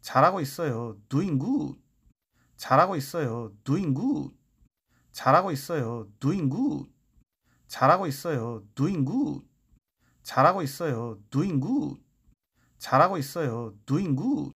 잘하고 있어요. doing good. 잘하고 있어요. doing good. 잘하고 있어요. doing good. 잘하고 있어요. doing good. 잘하고 있어요. doing good. 잘하고 있어요. doing good.